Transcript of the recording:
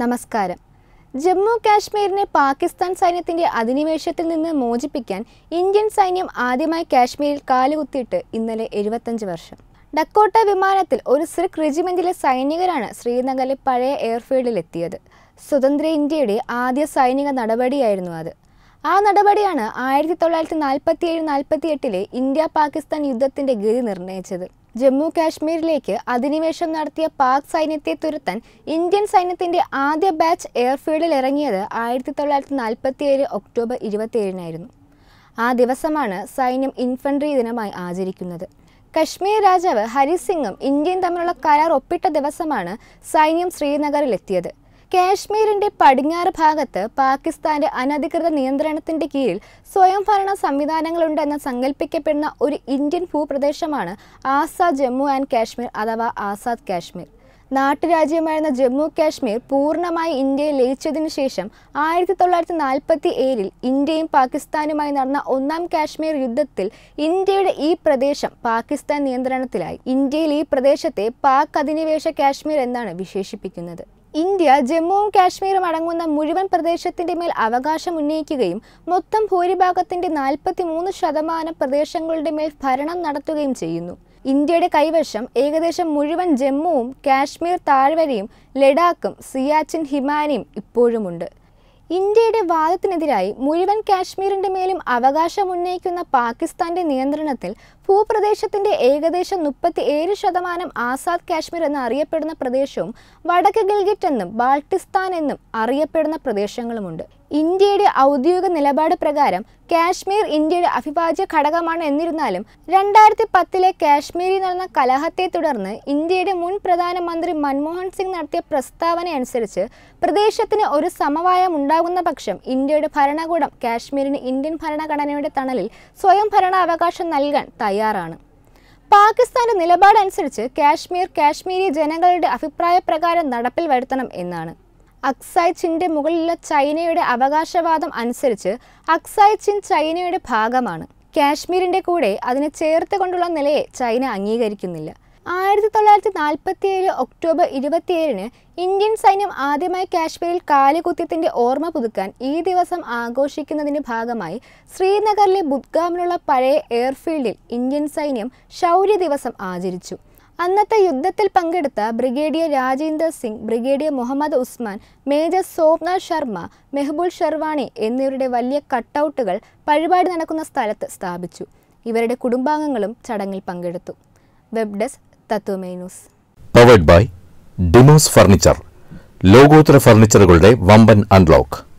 നമസ്കാരം ജമ്മു കാശ്മീരിനെ പാകിസ്ഥാൻ സൈന്യത്തിന്റെ അധിനിവേശത്തിൽ നിന്ന് മോചിപ്പിക്കാൻ ഇന്ത്യൻ സൈന്യം ആദ്യമായി കാശ്മീരിൽ കാലുകുത്തിയിട്ട് ഇന്നലെ എഴുപത്തഞ്ച് വർഷം ഡക്കോട്ട വിമാനത്തിൽ ഒരു സിഖ് റെജിമെന്റിലെ സൈനികരാണ് ശ്രീനഗറിലെ പഴയ എയർഫീൽഡിലെത്തിയത് സ്വതന്ത്ര ഇന്ത്യയുടെ ആദ്യ സൈനിക നടപടിയായിരുന്നു അത് ആ നടപടിയാണ് ആയിരത്തി തൊള്ളായിരത്തി നാൽപ്പത്തി എട്ടിലെ ഇന്ത്യ പാകിസ്ഥാൻ യുദ്ധത്തിന്റെ ഗതി നിർണ്ണയിച്ചത് ജമ്മു കാശ്മീരിലേക്ക് അധിനിവേശം നടത്തിയ പാക് സൈന്യത്തെ തുരത്താൻ ഇന്ത്യൻ സൈന്യത്തിന്റെ ആദ്യ ബാച്ച് എയർഫീൽഡിൽ ഇറങ്ങിയത് ആയിരത്തി തൊള്ളായിരത്തി ഏഴ് ഒക്ടോബർ ഇരുപത്തിയേഴിനായിരുന്നു ആ ദിവസമാണ് സൈന്യം ഇൻഫൻട്രി ദിനമായി ആചരിക്കുന്നത് കശ്മീർ രാജാവ് ഹരി ഇന്ത്യയും തമ്മിലുള്ള കരാർ ഒപ്പിട്ട ദിവസമാണ് സൈന്യം ശ്രീനഗറിലെത്തിയത് കാശ്മീരിന്റെ പടിഞ്ഞാറ് ഭാഗത്ത് പാകിസ്ഥാന്റെ അനധികൃത നിയന്ത്രണത്തിന്റെ കീഴിൽ സ്വയംഭരണ സംവിധാനങ്ങളുണ്ടെന്ന് സങ്കല്പിക്കപ്പെടുന്ന ഒരു ഇന്ത്യൻ ഭൂപ്രദേശമാണ് ആസാദ് ജമ്മു ആൻഡ് കാശ്മീർ അഥവാ ആസാദ് കാശ്മീർ നാട്ടുരാജ്യമായിരുന്ന ജമ്മു കാശ്മീർ പൂർണ്ണമായി ഇന്ത്യയിൽ ലയിച്ചതിനു ശേഷം ആയിരത്തി തൊള്ളായിരത്തി നാൽപ്പത്തി ഏഴിൽ ഇന്ത്യയും പാകിസ്ഥാനുമായി നടന്ന ഒന്നാം കാശ്മീർ യുദ്ധത്തിൽ ഇന്ത്യയുടെ ഈ പ്രദേശം പാകിസ്ഥാൻ നിയന്ത്രണത്തിലായി ഇന്ത്യയിൽ ഈ പ്രദേശത്തെ പാക് അധിനിവേശ കാശ്മീർ എന്നാണ് വിശേഷിപ്പിക്കുന്നത് ഇന്ത്യ ജമ്മുവും കാശ്മീരും അടങ്ങുന്ന മുഴുവൻ പ്രദേശത്തിന്റെ മേൽ അവകാശം ഉന്നയിക്കുകയും മൊത്തം ഭൂരിഭാഗത്തിൻ്റെ നാൽപ്പത്തിമൂന്ന് ശതമാനം പ്രദേശങ്ങളുടെ മേൽ ഭരണം നടത്തുകയും ചെയ്യുന്നു ഇന്ത്യയുടെ കൈവശം ഏകദേശം മുഴുവൻ ജമ്മുവും കാശ്മീർ താഴ്വരയും ലഡാക്കും സിയാച്ചിൻ ഹിമാനിയും ഇപ്പോഴുമുണ്ട് ഇന്ത്യയുടെ വാദത്തിനെതിരായി മുഴുവൻ കാശ്മീരിന്റെ മേലും അവകാശം ഉന്നയിക്കുന്ന പാകിസ്ഥാന്റെ നിയന്ത്രണത്തിൽ ഭൂപ്രദേശത്തിന്റെ ഏകദേശം മുപ്പത്തി ഏഴ് ശതമാനം ആസാദ് കാശ്മീർ എന്ന് അറിയപ്പെടുന്ന പ്രദേശവും വടക്ക് ഗിൽഗിറ്റ് എന്നും ബാൾട്ടിസ്ഥാൻ എന്നും അറിയപ്പെടുന്ന പ്രദേശങ്ങളുമുണ്ട് ഇന്ത്യയുടെ ഔദ്യോഗിക നിലപാട് പ്രകാരം കാശ്മീർ ഇന്ത്യയുടെ അവിഭാജ്യ ഘടകമാണ് എന്നിരുന്നാലും രണ്ടായിരത്തി പത്തിലെ കാശ്മീരിൽ നടന്ന കലഹത്തെ തുടർന്ന് ഇന്ത്യയുടെ മുൻ പ്രധാനമന്ത്രി മൻമോഹൻ സിംഗ് നടത്തിയ പ്രസ്താവനയനുസരിച്ച് പ്രദേശത്തിന് ഒരു സമവായം ഉണ്ടാകുന്ന പക്ഷം ഇന്ത്യയുടെ ഭരണകൂടം കാശ്മീരിന് ഇന്ത്യൻ ഭരണഘടനയുടെ തണലിൽ സ്വയം ഭരണാവകാശം നൽകാൻ തയ്യാറാണ് പാകിസ്ഥാന്റെ നിലപാടനുസരിച്ച് കാശ്മീർ കാശ്മീരി ജനങ്ങളുടെ അഭിപ്രായപ്രകാരം നടപ്പിൽ വരുത്തണം എന്നാണ് അക്സായ് ചിൻ്റെ മുകളിലുള്ള ചൈനയുടെ അവകാശവാദം അനുസരിച്ച് അക്സായ് ചിൻ ചൈനയുടെ ഭാഗമാണ് കാശ്മീരിൻ്റെ കൂടെ അതിനെ ചേർത്ത് കൊണ്ടുള്ള നിലയെ ചൈന അംഗീകരിക്കുന്നില്ല ആയിരത്തി തൊള്ളായിരത്തി നാൽപ്പത്തിയേഴ് ഒക്ടോബർ ഇരുപത്തിയേഴിന് ഇന്ത്യൻ സൈന്യം ആദ്യമായി കാശ്മീരിൽ കാലുകുത്യത്തിൻ്റെ ഓർമ്മ പുതുക്കാൻ ഈ ദിവസം ആഘോഷിക്കുന്നതിൻ്റെ ഭാഗമായി ശ്രീനഗറിലെ ബുദ്ഗാമിലുള്ള പഴയ എയർഫീൽഡിൽ ഇന്ത്യൻ സൈന്യം ശൗര്യ ദിവസം ആചരിച്ചു അന്നത്തെ യുദ്ധത്തിൽ പങ്കെടുത്ത brigadier Rajender Singh brigadier Muhammad Usman major Somnath Sharma Maqbool Sherwani എന്നിവരുടെ വലിയ കട്ടൗട്ടുകൾ പരിപാടി നടക്കുന്ന സ്ഥലത്ത് സ്ഥാപിച്ചു ഇവരുടെ കുടുംബാംഗങ്ങളും ചടങ്ങിൽ പങ്കെടുത്തു web desk by Demos furniture ലോകോത്തര ഫർണിച്ചറുകളുടെ വമ്പൻ അൺലോക്ക്